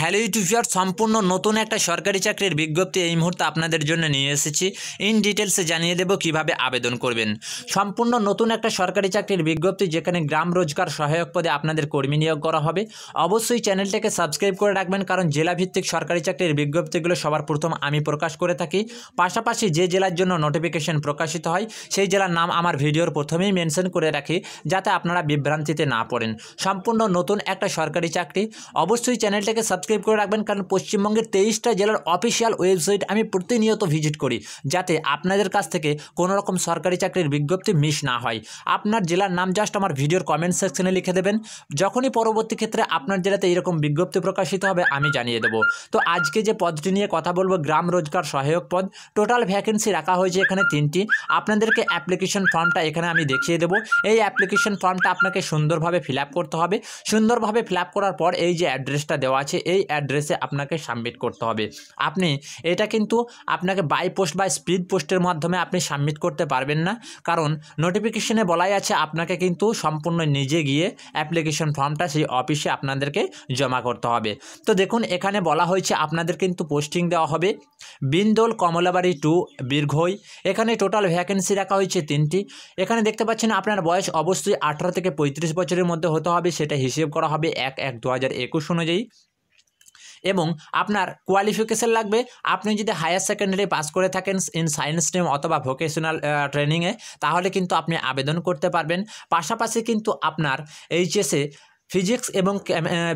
hello YouTuber সম্পূর্ণ নতুন একটা সরকারি চাকরির বিজ্ঞপ্তি এই মুহূর্তে আপনাদের জন্য নিয়ে এসেছি ইন ডিটেলসে জানিয়ে দেব কিভাবে আবেদন করবেন সম্পূর্ণ নতুন একটা সরকারি চাকরির বিজ্ঞপ্তি যেখানে গ্রাম রোজগার সহায়ক পদে আপনাদের কর্মী নিয়োগ করা হবে অবশ্যই চ্যানেলটাকে সাবস্ক্রাইব করে রাখবেন কারণ জেলাভিত্তিক সরকারি চাকরির বিজ্ঞপ্তিগুলো সবার প্রথম আমি প্রকাশ করে থাকি পাশাপাশি যে জেলার জন্য নোটিফিকেশন প্রকাশিত হয় সেই জেলার নাম আমার ভিডিওর প্রথমেই মেনশন করে রাখি যাতে আপনারা বিভ্রান্তিতে না পড়েন সম্পূর্ণ নতুন একটা সরকারি চাকরি অবশ্যই চ্যানেলটাকে সাবস্ক্রাইব সাবস্ক্রাইব করে রাখবেন কারণ পশ্চিমবঙ্গের তেইশটা জেলার অফিসিয়াল ওয়েবসাইট আমি প্রতিনিয়ত ভিজিট করি যাতে আপনাদের কাছ থেকে কোনো রকম সরকারি চাকরির বিজ্ঞপ্তি মিস না হয় আপনার জেলার নাম জাস্ট আমার ভিডিওর কমেন্ট সেকশনে লিখে দেবেন যখনই পরবর্তী ক্ষেত্রে আপনার জেলাতে এরকম বিজ্ঞপ্তি প্রকাশিত হবে আমি জানিয়ে দেব তো আজকে যে পদটি নিয়ে কথা বলবো গ্রাম রোজগার সহায়ক পদ টোটাল ভ্যাকেন্সি রাখা হয়েছে এখানে তিনটি আপনাদেরকে অ্যাপ্লিকেশন ফর্মটা এখানে আমি দেখিয়ে দেবো এই অ্যাপ্লিকেশন ফর্মটা আপনাকে সুন্দরভাবে ফিল করতে হবে সুন্দরভাবে ফিল করার পর এই যে অ্যাড্রেসটা দেওয়া আছে এই সেই অ্যাড্রেসে আপনাকে সাবমিট করতে হবে আপনি এটা কিন্তু আপনাকে বাই পোস্ট বা স্পিড পোস্টের মাধ্যমে আপনি সাবমিট করতে পারবেন না কারণ নোটিফিকেশনে বলাই আছে আপনাকে কিন্তু সম্পূর্ণ নিজে গিয়ে অ্যাপ্লিকেশন ফর্মটা সেই অফিসে আপনাদেরকে জমা করতে হবে তো দেখুন এখানে বলা হয়েছে আপনাদের কিন্তু পোস্টিং দেওয়া হবে বিন্দোল কমলাবাড়ি টু বীরঘই এখানে টোটাল ভ্যাকেন্সি রাখা হয়েছে তিনটি এখানে দেখতে পাচ্ছেন আপনার বয়স অবশ্যই আঠারো থেকে পঁয়ত্রিশ বছরের মধ্যে হতে হবে সেটা হিসেব করা হবে এক এক দু হাজার অনুযায়ী এবং আপনার কোয়ালিফিকেশান লাগবে আপনি যদি হায়ার সেকেন্ডারি পাস করে থাকেন ইন সায়েন্স স্ট্রিম অথবা ভোকেশনাল ট্রেনিংয়ে তাহলে কিন্তু আপনি আবেদন করতে পারবেন পাশাপাশি কিন্তু আপনার এইচএসে ফিজিক্স এবং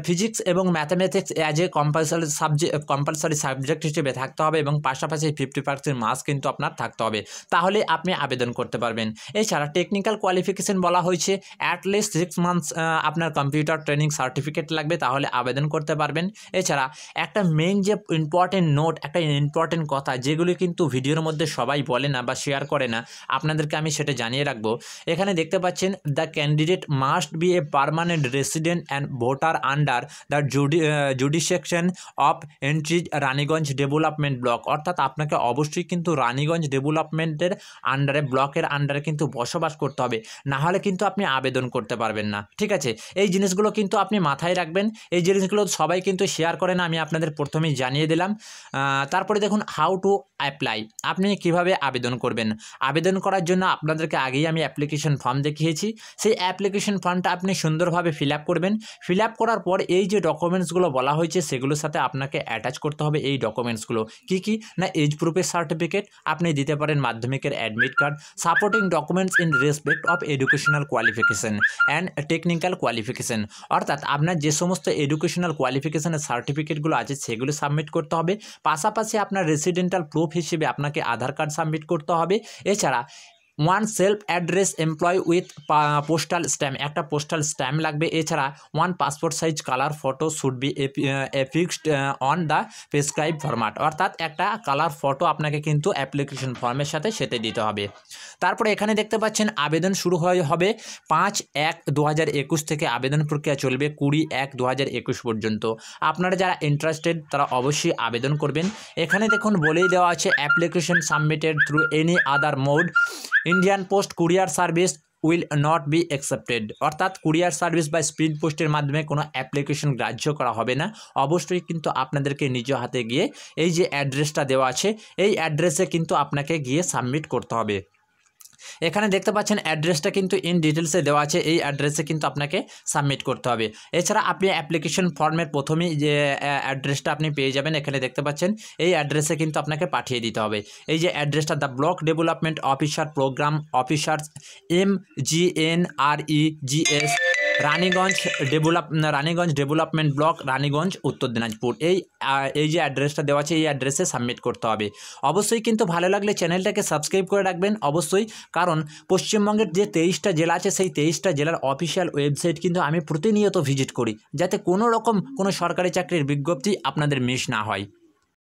ফিজিক্স এবং mathematics as a compulsory subject compulsory subject হিসেবে থাকতে হবে এবং পাশাপাশি ফিফটি পার্সেন্ট মার্কস কিন্তু আপনার থাকতে হবে তাহলে আপনি আবেদন করতে পারবেন এছাড়া টেকনিক্যাল কোয়ালিফিকেশন বলা হয়েছে অ্যাটলিস্ট সিক্স মান্থস আপনার কম্পিউটার ট্রেনিং সার্টিফিকেট লাগবে তাহলে আবেদন করতে পারবেন এছাড়া একটা মেন যে ইম্পর্টেন্ট নোট একটা ইম্পর্টেন্ট কথা যেগুলি কিন্তু ভিডিওর মধ্যে সবাই বলে না বা শেয়ার করে না আপনাদেরকে আমি সেটা জানিয়ে রাখবো এখানে দেখতে পাচ্ছেন the candidate must be a permanent resident president and voter under the jurisdiction of entries Raniganj development block অর্থাৎ আপনাকে অবশ্যই কিন্তু রানীগঞ্জ ডেভেলপমেন্টের আন্ডারে ব্লকের আন্ডারে কিন্তু বসবাস করতে হবে না হলে কিন্তু আপনি আবেদন করতে পারবেন না ঠিক আছে এই জিনিসগুলো কিন্তু আপনি মাথায় রাখবেন এই জিনিসগুলো সবাই কিন্তু শেয়ার করেন আমি আপনাদের প্রথমেই জানিয়ে দিলাম তারপরে দেখুন হাউ টু অ্যাপ্লাই আপনি কিভাবে আবেদন করবেন আবেদন করার জন্য আপনাদেরকে আগেই আমি অ্যাপ্লিকেশন ফর্ম দেখিয়েছি সেই অ্যাপ্লিকেশন ফর্মটা আপনি সুন্দরভাবে ফিল আপ করবেন ফিল করার পর এই যে ডকুমেন্টসগুলো বলা হয়েছে সেগুলোর সাথে আপনাকে অ্যাটাচ করতে হবে এই ডকুমেন্টসগুলো কি কি না এজ প্রুফের সার্টিফিকেট আপনি দিতে পারেন মাধ্যমিকের admit card supporting documents in respect of educational qualification and technical qualification অর্থাৎ আপনার যে সমস্ত এডুকেশনাল কোয়ালিফিকেশানের সার্টিফিকেটগুলো আছে সেগুলো সাবমিট করতে হবে পাশাপাশি আপনার রেসিডেন্টাল প্রুফ হিসেবে আপনাকে আধার কার্ড সাবমিট করতে হবে এছাড়া one self address employ with postal stamp একটা পোস্টাল স্ট্যাম্প লাগবে এছাড়া one passport size colour photo should be affixed on the prescribe format অর্থাৎ একটা কালার ফটো আপনাকে কিন্তু অ্যাপ্লিকেশন ফর্মের সাথে সেতে দিতে হবে তারপরে এখানে দেখতে পাচ্ছেন আবেদন শুরু হয়ে হবে পাঁচ এক দু থেকে আবেদন প্রক্রিয়া চলবে কুড়ি এক দু পর্যন্ত আপনারা যারা ইন্টারেস্টেড তারা অবশ্যই আবেদন করবেন এখানে দেখুন বলেই দেওয়া আছে application submitted through any other mode Indian post courier service will not be accepted অর্থাৎ কুরিয়ার সার্ভিস বা স্পিড পোস্টের মাধ্যমে কোনো অ্যাপ্লিকেশন গ্রাহ্য করা হবে না অবশ্যই কিন্তু আপনাদেরকে নিজ হাতে গিয়ে এই যে অ্যাড্রেসটা দেওয়া আছে এই অ্যাড্রেসে কিন্তু আপনাকে গিয়ে সাবমিট করতে হবে এখানে দেখতে পাচ্ছেন অ্যাড্রেসটা কিন্তু ইন ডিটেলসে দেওয়া আছে এই অ্যাড্রেসে কিন্তু আপনাকে সাবমিট করতে হবে এছাড়া আপনি অ্যাপ্লিকেশন ফর্মের প্রথমেই যে অ্যাড্রেসটা আপনি পেয়ে যাবেন এখানে দেখতে পাচ্ছেন এই অ্যাড্রেসে কিন্তু আপনাকে পাঠিয়ে দিতে হবে এই যে অ্যাড্রেসটা the block development officer program officer M G N R E G S Raniganj develop Raniganj development block Raniganj Uttar Dinajpur এই এই যে অ্যাড্রেসটা দেওয়া আছে এই অ্যাড্রেসে সাবমিট করতে হবে অবশ্যই কিন্তু ভালো লাগলে চ্যানেলটাকে সাবস্ক্রাইব করে রাখবেন অবশ্যই কারণ পশ্চিমবঙ্গের যে তেইশটা জেলা আছে সেই তেইশটা জেলার অফিসিয়াল ওয়েবসাইট কিন্তু আমি প্রতিনিয়ত ভিজিট করি যাতে কোনো রকম কোনো সরকারি চাকরির বিজ্ঞপ্তি আপনাদের মিস না হয়